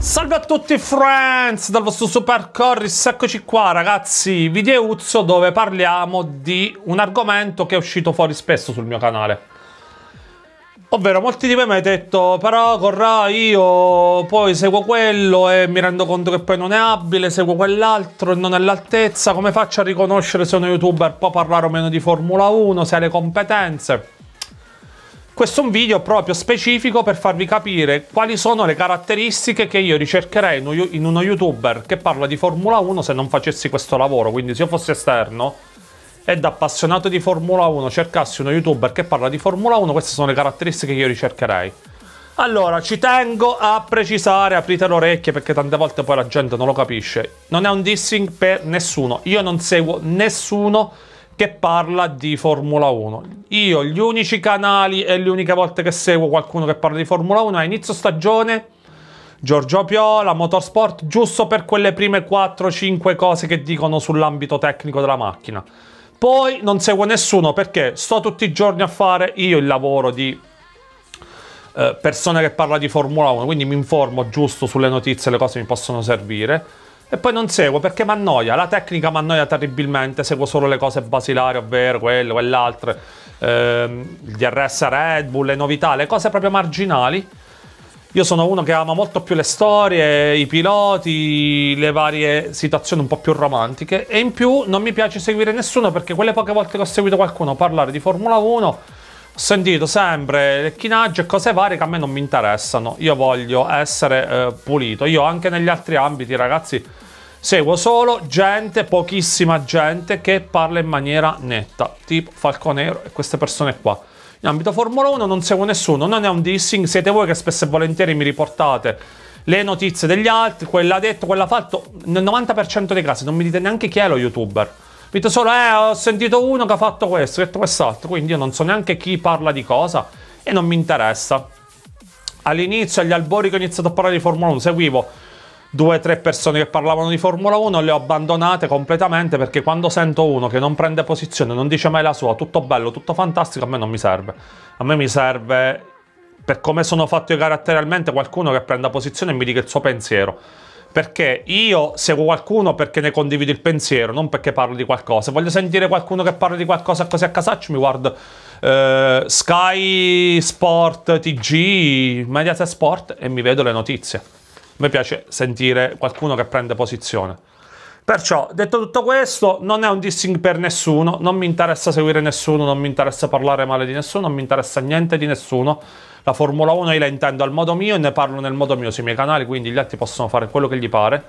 Salve a tutti friends dal vostro Super Corris, eccoci qua ragazzi, video Uzzo dove parliamo di un argomento che è uscito fuori spesso sul mio canale Ovvero, molti di voi mi hanno detto, però corrà io, poi seguo quello e mi rendo conto che poi non è abile, seguo quell'altro e non è all'altezza, come faccio a riconoscere se uno youtuber può parlare o meno di Formula 1, se ha le competenze? Questo è un video proprio specifico per farvi capire quali sono le caratteristiche che io ricercherei in uno youtuber che parla di Formula 1 se non facessi questo lavoro, quindi se io fossi esterno e da appassionato di Formula 1 cercassi uno youtuber che parla di Formula 1, queste sono le caratteristiche che io ricercherei. Allora, ci tengo a precisare, aprite le orecchie perché tante volte poi la gente non lo capisce. Non è un dissing per nessuno. Io non seguo nessuno che parla di Formula 1. Io gli unici canali e le uniche volte che seguo qualcuno che parla di Formula 1 è inizio stagione, Giorgio Piola, Motorsport, giusto per quelle prime 4-5 cose che dicono sull'ambito tecnico della macchina. Poi non seguo nessuno perché sto tutti i giorni a fare io il lavoro di eh, persona che parla di Formula 1, quindi mi informo giusto sulle notizie, le cose mi possono servire. E poi non seguo perché mi annoia, la tecnica mi annoia terribilmente, seguo solo le cose basilari, ovvero quelle, quell'altro, ehm, il DRS Red Bull, le novità, le cose proprio marginali io sono uno che ama molto più le storie, i piloti, le varie situazioni un po' più romantiche e in più non mi piace seguire nessuno perché quelle poche volte che ho seguito qualcuno parlare di Formula 1 ho sentito sempre lecchinaggio e cose varie che a me non mi interessano. Io voglio essere eh, pulito. Io anche negli altri ambiti, ragazzi, seguo solo gente, pochissima gente che parla in maniera netta, tipo Falconero e queste persone qua. In ambito Formula 1 non seguo nessuno, non è un dissing, siete voi che spesso e volentieri mi riportate le notizie degli altri, quella ha detto, quella ha fatto. Nel 90% dei casi non mi dite neanche chi è lo youtuber. Mi dite solo, eh, ho sentito uno che ha fatto questo, ho detto quest'altro, quindi io non so neanche chi parla di cosa e non mi interessa. All'inizio, agli albori che ho iniziato a parlare di Formula 1, seguivo due o tre persone che parlavano di Formula 1 le ho abbandonate completamente perché quando sento uno che non prende posizione, non dice mai la sua, tutto bello, tutto fantastico, a me non mi serve. A me mi serve, per come sono fatto io caratterialmente, qualcuno che prenda posizione e mi dica il suo pensiero. Perché io seguo qualcuno perché ne condivido il pensiero, non perché parlo di qualcosa. Voglio sentire qualcuno che parla di qualcosa così a casaccio, mi guardo eh, Sky Sport TG, Mediaset Sport e mi vedo le notizie mi piace sentire qualcuno che prende posizione. Perciò, detto tutto questo, non è un dissing per nessuno, non mi interessa seguire nessuno, non mi interessa parlare male di nessuno, non mi interessa niente di nessuno. La Formula 1 io la intendo al modo mio e ne parlo nel modo mio sui miei canali, quindi gli altri possono fare quello che gli pare.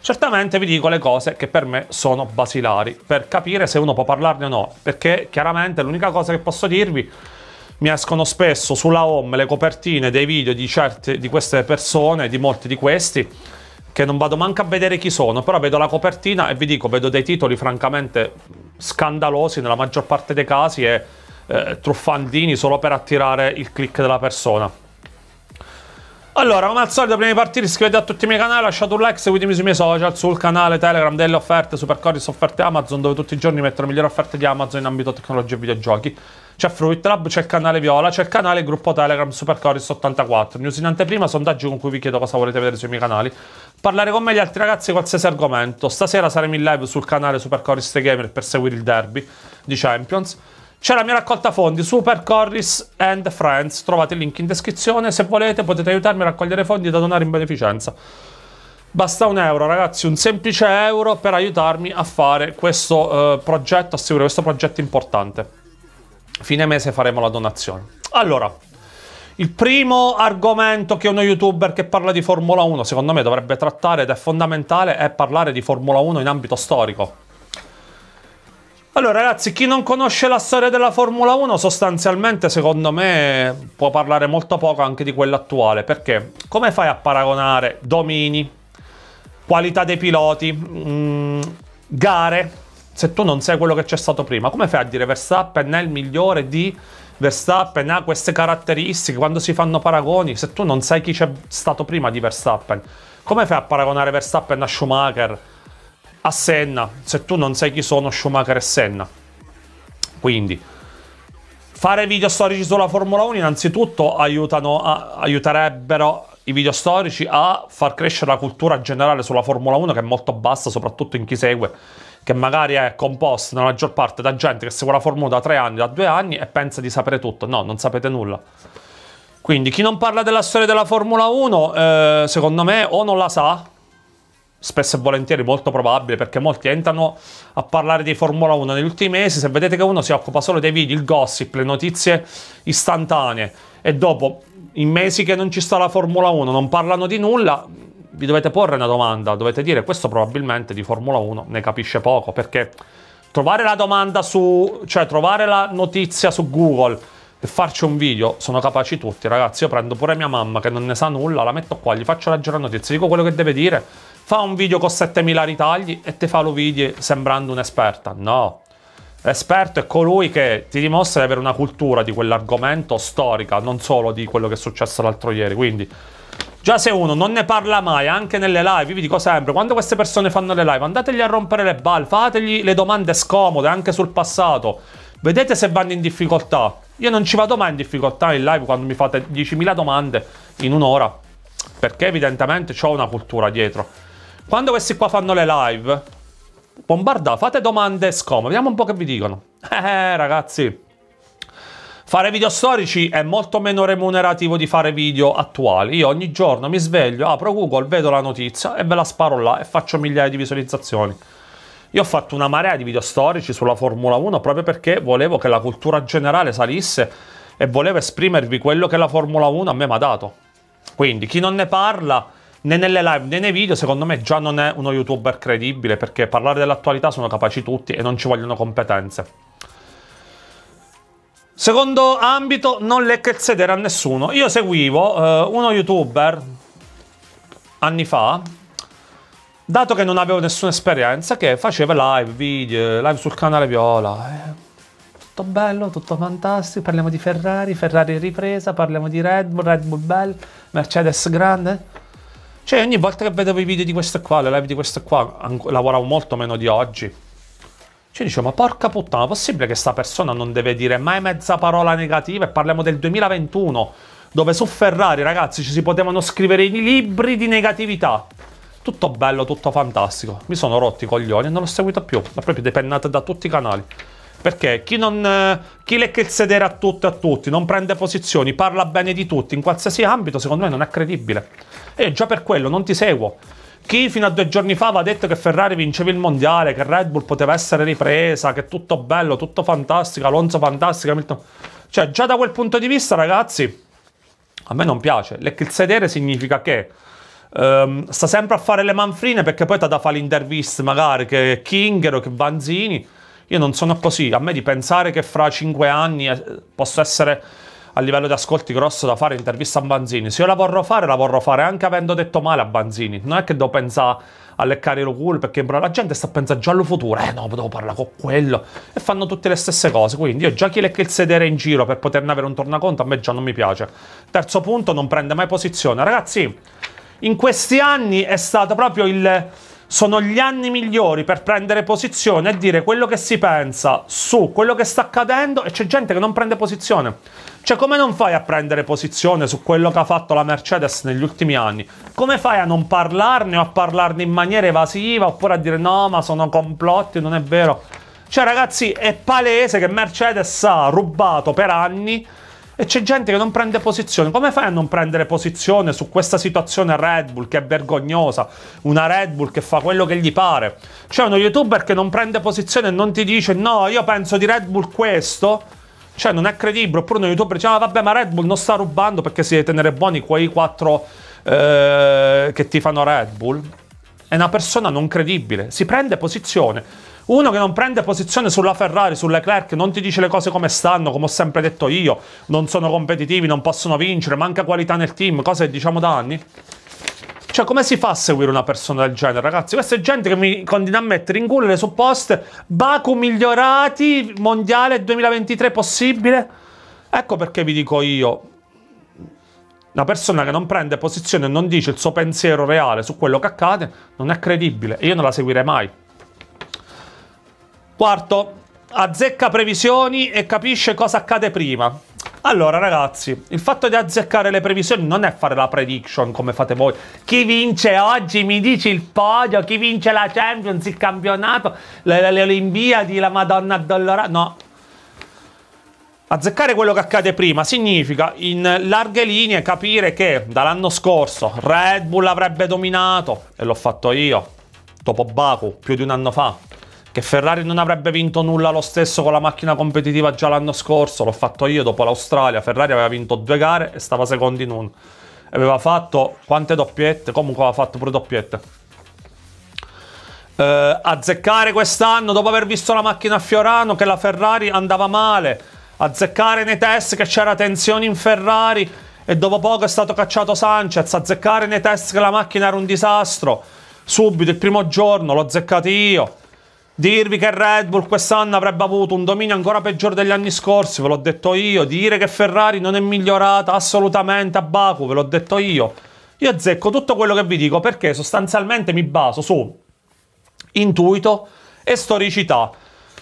Certamente vi dico le cose che per me sono basilari, per capire se uno può parlarne o no, perché chiaramente l'unica cosa che posso dirvi è mi escono spesso sulla home le copertine dei video di certe di queste persone, di molti di questi, che non vado manco a vedere chi sono, però vedo la copertina e vi dico, vedo dei titoli francamente scandalosi nella maggior parte dei casi e eh, truffandini solo per attirare il click della persona. Allora, come al solito, prima di partire iscrivetevi a tutti i miei canali, lasciate un like, seguitemi sui miei social, sul canale Telegram delle offerte, Supercorris, offerte Amazon, dove tutti i giorni metto le migliori offerte di Amazon in ambito tecnologia e videogiochi. C'è Fruit Lab, c'è il canale Viola, c'è il canale il gruppo Telegram Supercoris 84. News in anteprima, sondaggio con cui vi chiedo cosa volete vedere sui miei canali. Parlare con me e gli altri ragazzi di qualsiasi argomento. Stasera saremo in live sul canale Supercoris The Gamer per seguire il derby di Champions. C'è la mia raccolta fondi, Super and Friends. Trovate il link in descrizione. Se volete potete aiutarmi a raccogliere fondi da donare in beneficenza. Basta un euro, ragazzi, un semplice euro per aiutarmi a fare questo eh, progetto, a seguire questo progetto importante fine mese faremo la donazione. Allora, il primo argomento che uno youtuber che parla di Formula 1 secondo me dovrebbe trattare ed è fondamentale è parlare di Formula 1 in ambito storico. Allora ragazzi, chi non conosce la storia della Formula 1 sostanzialmente secondo me può parlare molto poco anche di quella attuale, perché come fai a paragonare domini, qualità dei piloti, mh, mm, gare, se tu non sei quello che c'è stato prima, come fai a dire Verstappen è il migliore di Verstappen ha ah, queste caratteristiche quando si fanno paragoni? Se tu non sai chi c'è stato prima di Verstappen, come fai a paragonare Verstappen a Schumacher, a Senna, se tu non sai chi sono Schumacher e Senna? Quindi, fare video storici sulla Formula 1 innanzitutto aiutano, a, aiuterebbero i video storici a far crescere la cultura generale sulla Formula 1 che è molto bassa, soprattutto in chi segue che magari è composta nella maggior parte da gente che segue la Formula da tre anni, da due anni e pensa di sapere tutto. No, non sapete nulla. Quindi chi non parla della storia della Formula 1, eh, secondo me, o non la sa, spesso e volentieri molto probabile, perché molti entrano a parlare di Formula 1 negli ultimi mesi, se vedete che uno si occupa solo dei video, il gossip, le notizie istantanee, e dopo, in mesi che non ci sta la Formula 1, non parlano di nulla, vi dovete porre una domanda, dovete dire questo probabilmente di Formula 1 ne capisce poco perché trovare la domanda su, cioè trovare la notizia su Google e farci un video, sono capaci tutti ragazzi, io prendo pure mia mamma che non ne sa nulla, la metto qua, gli faccio leggere la notizia, dico quello che deve dire, fa un video con 7000 ritagli e te fa lo video sembrando un'esperta, no. L'esperto è colui che ti dimostra di avere una cultura di quell'argomento storica, non solo di quello che è successo l'altro ieri, quindi Già se uno non ne parla mai, anche nelle live, vi dico sempre, quando queste persone fanno le live, andategli a rompere le balle, fategli le domande scomode anche sul passato. Vedete se vanno in difficoltà. Io non ci vado mai in difficoltà in live quando mi fate 10.000 domande in un'ora. Perché evidentemente ho una cultura dietro. Quando questi qua fanno le live, bombardate, fate domande scomode, vediamo un po' che vi dicono. Eh, ragazzi. Fare video storici è molto meno remunerativo di fare video attuali. Io ogni giorno mi sveglio, apro Google, vedo la notizia e ve la sparo là e faccio migliaia di visualizzazioni. Io ho fatto una marea di video storici sulla Formula 1 proprio perché volevo che la cultura generale salisse e volevo esprimervi quello che la Formula 1 a me mi ha dato. Quindi chi non ne parla né nelle live né nei video, secondo me già non è uno youtuber credibile perché parlare dell'attualità sono capaci tutti e non ci vogliono competenze. Secondo ambito, non lecca il sedere a nessuno. Io seguivo eh, uno youtuber anni fa, dato che non avevo nessuna esperienza, che faceva live, video, live sul canale Viola. Eh, tutto bello, tutto fantastico, parliamo di Ferrari, Ferrari ripresa, parliamo di Red Bull, Red Bull bel, Mercedes grande. Cioè ogni volta che vedevo i video di queste qua, le live di queste qua, lavoravo molto meno di oggi cioè ma porca puttana, è possibile che sta persona non deve dire mai mezza parola negativa e parliamo del 2021, dove su Ferrari, ragazzi, ci si potevano scrivere i libri di negatività. Tutto bello, tutto fantastico. Mi sono rotti i coglioni e non l'ho seguito più. L'ho proprio depennata da tutti i canali. Perché chi non. Eh, chi lecca il sedere a tutto e a tutti, non prende posizioni, parla bene di tutti in qualsiasi ambito, secondo me non è credibile. E già per quello non ti seguo. Chi fino a due giorni fa aveva detto che Ferrari vinceva il mondiale, che Red Bull poteva essere ripresa, che tutto bello, tutto fantastico, Alonso fantastico, Hamilton... Cioè, già da quel punto di vista, ragazzi, a me non piace. Il sedere significa che um, sta sempre a fare le manfrine perché poi ti da fare l'intervista magari che Kinger o che Vanzini. Io non sono così. A me di pensare che fra cinque anni eh, posso essere a livello di ascolti grosso da fare intervista a Banzini. Se io la vorrò fare, la vorrò fare anche avendo detto male a Banzini. Non è che devo pensare a leccare lo culo perché però la gente sta pensando già allo futuro. Eh no, devo parlare con quello. E fanno tutte le stesse cose. Quindi io già chi lecca il sedere in giro per poterne avere un tornaconto, a me già non mi piace. Terzo punto, non prende mai posizione. Ragazzi, in questi anni è stato proprio il sono gli anni migliori per prendere posizione e dire quello che si pensa su quello che sta accadendo e c'è gente che non prende posizione. Cioè come non fai a prendere posizione su quello che ha fatto la Mercedes negli ultimi anni? Come fai a non parlarne o a parlarne in maniera evasiva oppure a dire no ma sono complotti, non è vero? Cioè ragazzi è palese che Mercedes ha rubato per anni e c'è gente che non prende posizione. Come fai a non prendere posizione su questa situazione Red Bull che è vergognosa? Una Red Bull che fa quello che gli pare. C'è uno youtuber che non prende posizione e non ti dice no, io penso di Red Bull questo. Cioè, non è credibile. Oppure uno youtuber dice, ah, vabbè, ma Red Bull non sta rubando perché si deve tenere buoni quei quattro eh, che ti fanno Red Bull. È una persona non credibile. Si prende posizione. Uno che non prende posizione sulla Ferrari, sulle Leclerc, non ti dice le cose come stanno, come ho sempre detto io, non sono competitivi, non possono vincere, manca qualità nel team, cose che diciamo da anni. Cioè, come si fa a seguire una persona del genere, ragazzi? Questa è gente che mi continua a mettere in culo le supposte Baku migliorati, mondiale 2023 possibile. Ecco perché vi dico io. Una persona che non prende posizione e non dice il suo pensiero reale su quello che accade non è credibile e io non la seguirei mai. Quarto, azzecca previsioni e capisce cosa accade prima. Allora, ragazzi, il fatto di azzeccare le previsioni non è fare la prediction come fate voi. Chi vince oggi mi dici il podio, chi vince la Champions, il campionato, le, le, le Olimpiadi, la Madonna addolorata. No. Azzeccare quello che accade prima significa in larghe linee capire che dall'anno scorso Red Bull avrebbe dominato, e l'ho fatto io, dopo Baku, più di un anno fa, che Ferrari non avrebbe vinto nulla lo stesso con la macchina competitiva già l'anno scorso, l'ho fatto io dopo l'Australia, Ferrari aveva vinto due gare e stava secondo in uno. Aveva fatto quante doppiette? Comunque aveva fatto pure doppiette. Eh, azzeccare quest'anno, dopo aver visto la macchina a Fiorano, che la Ferrari andava male, azzeccare nei test che c'era tensione in Ferrari e dopo poco è stato cacciato Sanchez, azzeccare nei test che la macchina era un disastro. Subito, il primo giorno, l'ho azzeccato io. Dirvi che Red Bull quest'anno avrebbe avuto un dominio ancora peggiore degli anni scorsi, ve l'ho detto io. Dire che Ferrari non è migliorata assolutamente a Baku, ve l'ho detto io. Io azzecco tutto quello che vi dico perché sostanzialmente mi baso su intuito e storicità.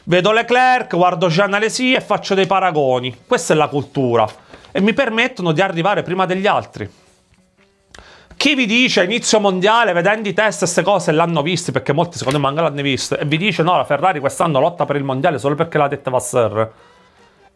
Vedo Leclerc, guardo Gianalesi e faccio dei paragoni. Questa è la cultura. E mi permettono di arrivare prima degli altri. Chi vi dice inizio mondiale, vedendo i test, queste cose l'hanno viste, perché molti secondo me mancano l'hanno visto e vi dice no, la Ferrari quest'anno lotta per il mondiale solo perché l'ha detta Vassar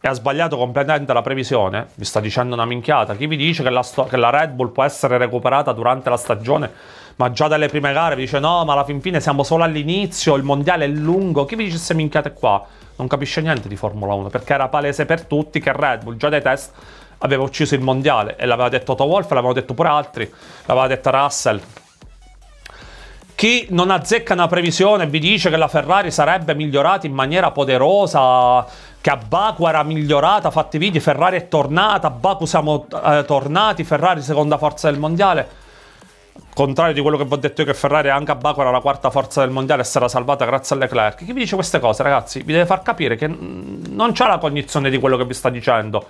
e ha sbagliato completamente la previsione, vi sta dicendo una minchiata. Chi vi dice che la, che la, Red Bull può essere recuperata durante la stagione, ma già dalle prime gare vi dice no, ma alla fin fine siamo solo all'inizio, il mondiale è lungo. Chi vi dice queste minchiate qua? Non capisce niente di Formula 1, perché era palese per tutti che Red Bull già dai test aveva ucciso il mondiale e l'aveva detto Toto Wolff, l'avevano detto pure altri, l'aveva detto Russell. Chi non azzecca una previsione e vi dice che la Ferrari sarebbe migliorata in maniera poderosa, che a Baku era migliorata, fatti i video, Ferrari è tornata, a Baku siamo eh, tornati, Ferrari seconda forza del mondiale. Contrario di quello che vi ho detto io che Ferrari anche a Baku era la quarta forza del mondiale e sarà salvata grazie a Leclerc. Chi vi dice queste cose ragazzi vi deve far capire che non c'è la cognizione di quello che vi sta dicendo.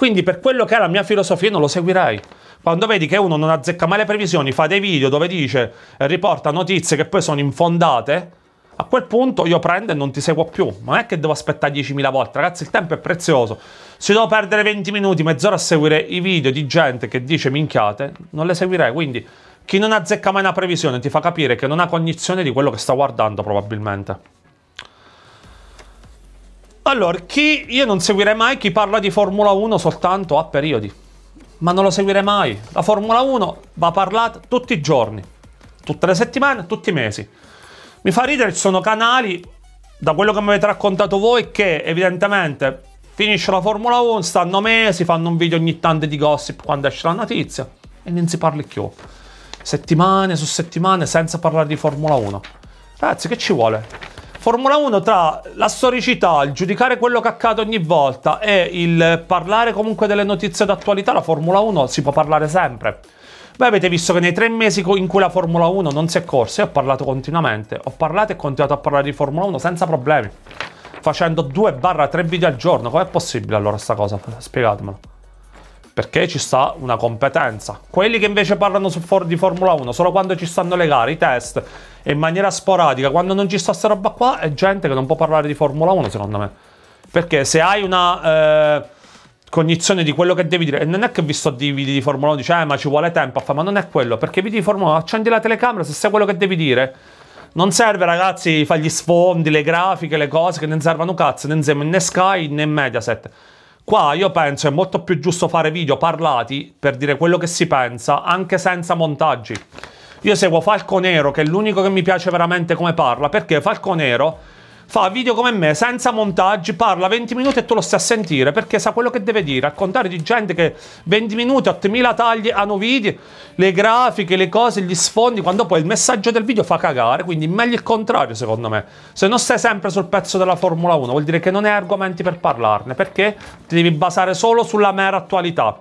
Quindi per quello che è la mia filosofia non lo seguirai. Quando vedi che uno non azzecca mai le previsioni, fa dei video dove dice e eh, riporta notizie che poi sono infondate, a quel punto io prendo e non ti seguo più. Non è che devo aspettare 10.000 volte, ragazzi, il tempo è prezioso. Se devo perdere 20 minuti, mezz'ora a seguire i video di gente che dice minchiate, non le seguirei. Quindi chi non azzecca mai una previsione ti fa capire che non ha cognizione di quello che sta guardando probabilmente. Allora, chi io non seguirei mai chi parla di Formula 1 soltanto a periodi. Ma non lo seguirei mai. La Formula 1 va parlata tutti i giorni, tutte le settimane, tutti i mesi. Mi fa ridere, ci sono canali, da quello che mi avete raccontato voi, che evidentemente finisce la Formula 1, stanno mesi, fanno un video ogni tanto di gossip quando esce la notizia e non si parli più. Settimane su settimane senza parlare di Formula 1. Ragazzi, che ci vuole? Formula 1 tra la storicità, il giudicare quello che accade ogni volta e il parlare comunque delle notizie d'attualità, la Formula 1 si può parlare sempre. Voi avete visto che nei tre mesi in cui la Formula 1 non si è corsa, io ho parlato continuamente, ho parlato e continuato a parlare di Formula 1 senza problemi, facendo 2-3 video al giorno. Com'è possibile allora sta cosa? Spiegatemelo. Perché ci sta una competenza. Quelli che invece parlano for di Formula 1 solo quando ci stanno le gare, i test, e in maniera sporadica. Quando non ci sta sta roba qua, è gente che non può parlare di Formula 1, secondo me. Perché se hai una eh, cognizione di quello che devi dire, e non è che vi sto di video di Formula 1, dice, eh, ma ci vuole tempo a fare, ma non è quello, perché video di Formula 1, accendi la telecamera, se sai quello che devi dire. Non serve, ragazzi, fare gli sfondi, le grafiche, le cose che non servono cazzo, non siamo né Sky né Mediaset. Qua io penso è molto più giusto fare video parlati per dire quello che si pensa, anche senza montaggi. Io seguo Falco Nero, che è l'unico che mi piace veramente come parla, perché Falco Nero fa video come me, senza montaggi, parla 20 minuti e tu lo stai a sentire, perché sa quello che deve dire, al contrario di gente che 20 minuti, 8000 tagli hanno video, le grafiche, le cose, gli sfondi, quando poi il messaggio del video fa cagare, quindi meglio il contrario secondo me. Se non stai sempre sul pezzo della Formula 1 vuol dire che non hai argomenti per parlarne, perché ti devi basare solo sulla mera attualità.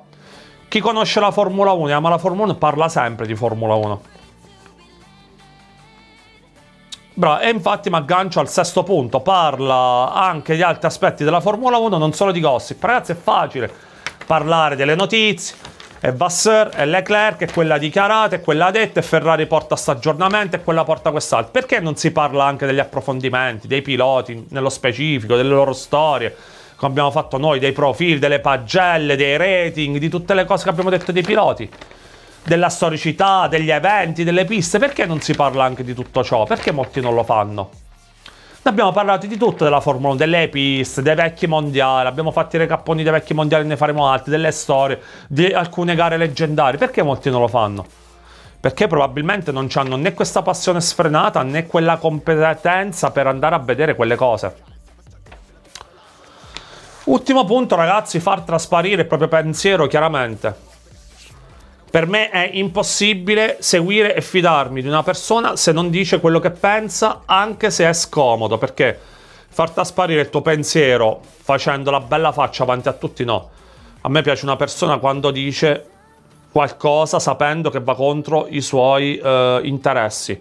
Chi conosce la Formula 1 e ama la Formula 1 parla sempre di Formula 1. Bravo, e infatti mi aggancio al sesto punto, parla anche di altri aspetti della Formula 1, non solo di gossip. Ragazzi, è facile parlare delle notizie, è Vasseur, è Leclerc, è quella dichiarata, è quella detta, e Ferrari porta questo aggiornamento, e quella porta quest'altro. Perché non si parla anche degli approfondimenti, dei piloti nello specifico, delle loro storie, come abbiamo fatto noi, dei profili, delle pagelle, dei rating, di tutte le cose che abbiamo detto dei piloti? della storicità, degli eventi, delle piste, perché non si parla anche di tutto ciò? Perché molti non lo fanno? Ne abbiamo parlato di tutto, della Formula 1, delle piste, dei vecchi mondiali, abbiamo fatto i recapponi dei vecchi mondiali, ne faremo altri, delle storie, di alcune gare leggendarie, perché molti non lo fanno? Perché probabilmente non hanno né questa passione sfrenata né quella competenza per andare a vedere quelle cose. Ultimo punto ragazzi, far trasparire il proprio pensiero chiaramente. Per me è impossibile seguire e fidarmi di una persona se non dice quello che pensa, anche se è scomodo, perché far trasparire il tuo pensiero facendo la bella faccia avanti a tutti no. A me piace una persona quando dice qualcosa sapendo che va contro i suoi eh, interessi.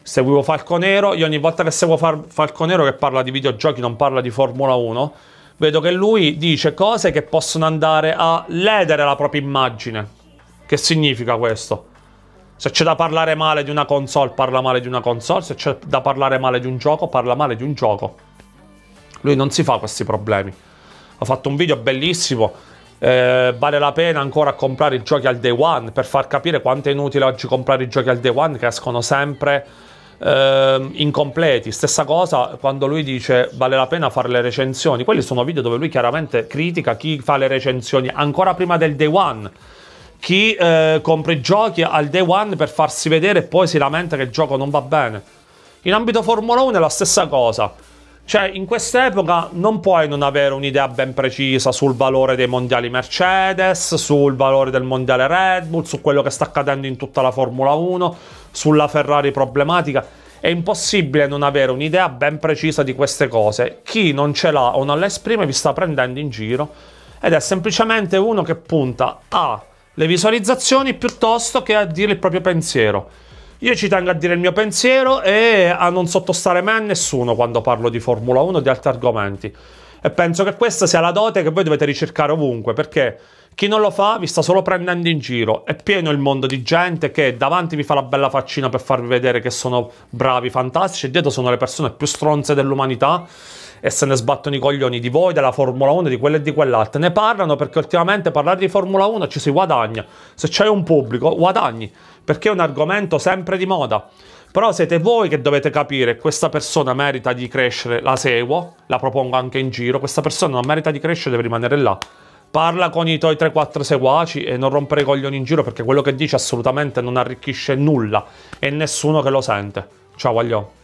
Seguivo Falconero, io ogni volta che seguo Far- Falconero che parla di videogiochi, non parla di Formula 1, vedo che lui dice cose che possono andare a ledere la propria immagine. Che significa questo? Se c'è da parlare male di una console, parla male di una console. Se c'è da parlare male di un gioco, parla male di un gioco. Lui non si fa questi problemi. Ho fatto un video bellissimo. Eh, vale la pena ancora comprare i giochi al day one per far capire quanto è inutile oggi comprare i giochi al day one che escono sempre eh, incompleti. Stessa cosa quando lui dice vale la pena fare le recensioni. Quelli sono video dove lui chiaramente critica chi fa le recensioni ancora prima del day one chi eh, compra i giochi al day one per farsi vedere e poi si lamenta che il gioco non va bene. In ambito Formula 1 è la stessa cosa. Cioè, in quest'epoca non puoi non avere un'idea ben precisa sul valore dei mondiali Mercedes, sul valore del mondiale Red Bull, su quello che sta accadendo in tutta la Formula 1, sulla Ferrari problematica. È impossibile non avere un'idea ben precisa di queste cose. Chi non ce l'ha o non la esprime vi sta prendendo in giro ed è semplicemente uno che punta a le visualizzazioni piuttosto che a dire il proprio pensiero. Io ci tengo a dire il mio pensiero e a non sottostare mai a nessuno quando parlo di Formula 1 o di altri argomenti. E penso che questa sia la dote che voi dovete ricercare ovunque, perché chi non lo fa vi sta solo prendendo in giro. È pieno il mondo di gente che davanti vi fa la bella faccina per farvi vedere che sono bravi, fantastici, e dietro sono le persone più stronze dell'umanità e se ne sbattono i coglioni di voi, della Formula 1, di quello e di quell'altro. Ne parlano perché ultimamente parlare di Formula 1 ci si guadagna. Se c'è un pubblico, guadagni, perché è un argomento sempre di moda. Però siete voi che dovete capire, questa persona merita di crescere, la seguo, la propongo anche in giro, questa persona non merita di crescere, deve rimanere là parla con i tuoi 3-4 seguaci e non rompere i coglioni in giro perché quello che dici assolutamente non arricchisce nulla e nessuno che lo sente. Ciao, voglio.